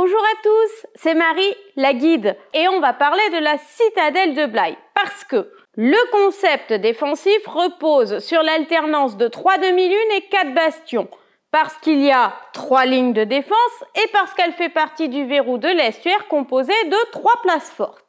Bonjour à tous, c'est Marie, la guide, et on va parler de la citadelle de Blaye parce que le concept défensif repose sur l'alternance de trois demi-lunes et quatre bastions, parce qu'il y a trois lignes de défense et parce qu'elle fait partie du verrou de l'estuaire composé de trois places fortes.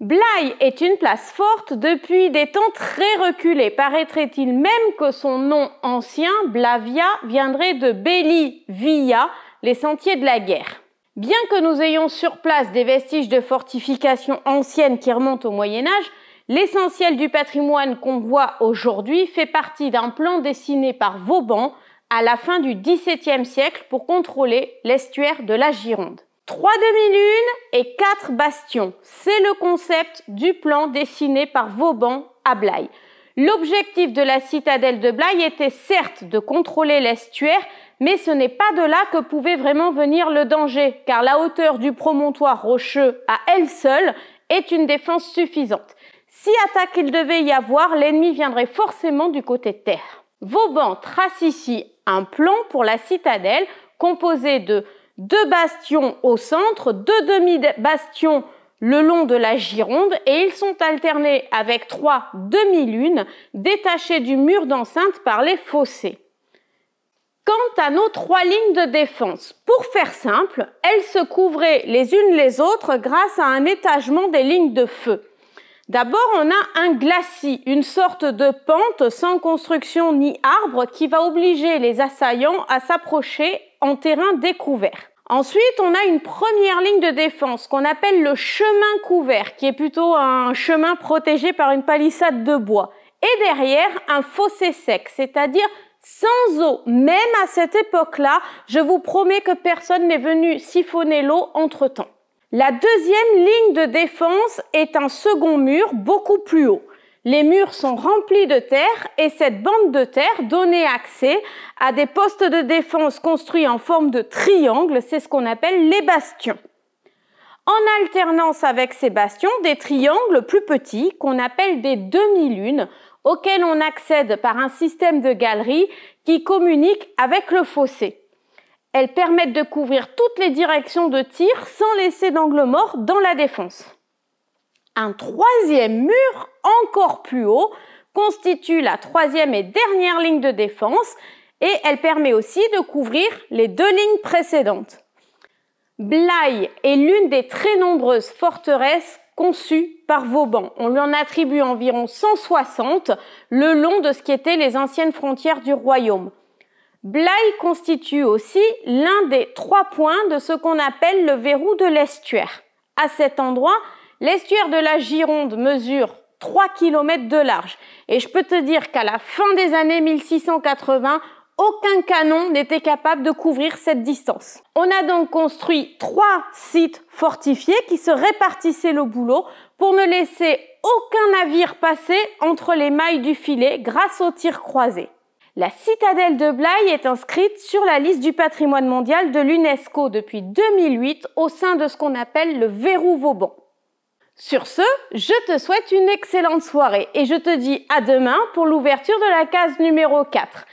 Blaye est une place forte depuis des temps très reculés. Paraîtrait-il même que son nom ancien, Blavia, viendrait de Belli Via, les sentiers de la guerre. Bien que nous ayons sur place des vestiges de fortifications anciennes qui remontent au Moyen Âge, l'essentiel du patrimoine qu'on voit aujourd'hui fait partie d'un plan dessiné par Vauban à la fin du XVIIe siècle pour contrôler l'estuaire de la Gironde. Trois demi-lunes et quatre bastions, c'est le concept du plan dessiné par Vauban à Blaye. L'objectif de la citadelle de Blaye était certes de contrôler l'estuaire, mais ce n'est pas de là que pouvait vraiment venir le danger, car la hauteur du promontoire rocheux à elle seule est une défense suffisante. Si attaque il devait y avoir, l'ennemi viendrait forcément du côté terre. Vauban trace ici un plan pour la citadelle composé de deux bastions au centre, deux demi-bastions le long de la gironde et ils sont alternés avec trois demi-lunes détachées du mur d'enceinte par les fossés. Quant à nos trois lignes de défense, pour faire simple, elles se couvraient les unes les autres grâce à un étagement des lignes de feu. D'abord, on a un glacis, une sorte de pente sans construction ni arbre qui va obliger les assaillants à s'approcher en terrain découvert. Ensuite, on a une première ligne de défense qu'on appelle le chemin couvert, qui est plutôt un chemin protégé par une palissade de bois. Et derrière, un fossé sec, c'est-à-dire sans eau. Même à cette époque-là, je vous promets que personne n'est venu siphonner l'eau entre-temps. La deuxième ligne de défense est un second mur beaucoup plus haut. Les murs sont remplis de terre et cette bande de terre donnait accès à des postes de défense construits en forme de triangle, c'est ce qu'on appelle les bastions. En alternance avec ces bastions, des triangles plus petits qu'on appelle des demi-lunes, auxquels on accède par un système de galeries qui communique avec le fossé. Elles permettent de couvrir toutes les directions de tir sans laisser d'angle mort dans la défense. Un troisième mur encore plus haut constitue la troisième et dernière ligne de défense et elle permet aussi de couvrir les deux lignes précédentes. Blaye est l'une des très nombreuses forteresses conçues par Vauban. On lui en attribue environ 160 le long de ce qui étaient les anciennes frontières du royaume. Blaye constitue aussi l'un des trois points de ce qu'on appelle le verrou de l'estuaire. À cet endroit, L'estuaire de la Gironde mesure 3 km de large. Et je peux te dire qu'à la fin des années 1680, aucun canon n'était capable de couvrir cette distance. On a donc construit trois sites fortifiés qui se répartissaient le boulot pour ne laisser aucun navire passer entre les mailles du filet grâce aux tirs croisés. La citadelle de Blaye est inscrite sur la liste du patrimoine mondial de l'UNESCO depuis 2008 au sein de ce qu'on appelle le verrou Vauban. Sur ce, je te souhaite une excellente soirée et je te dis à demain pour l'ouverture de la case numéro 4.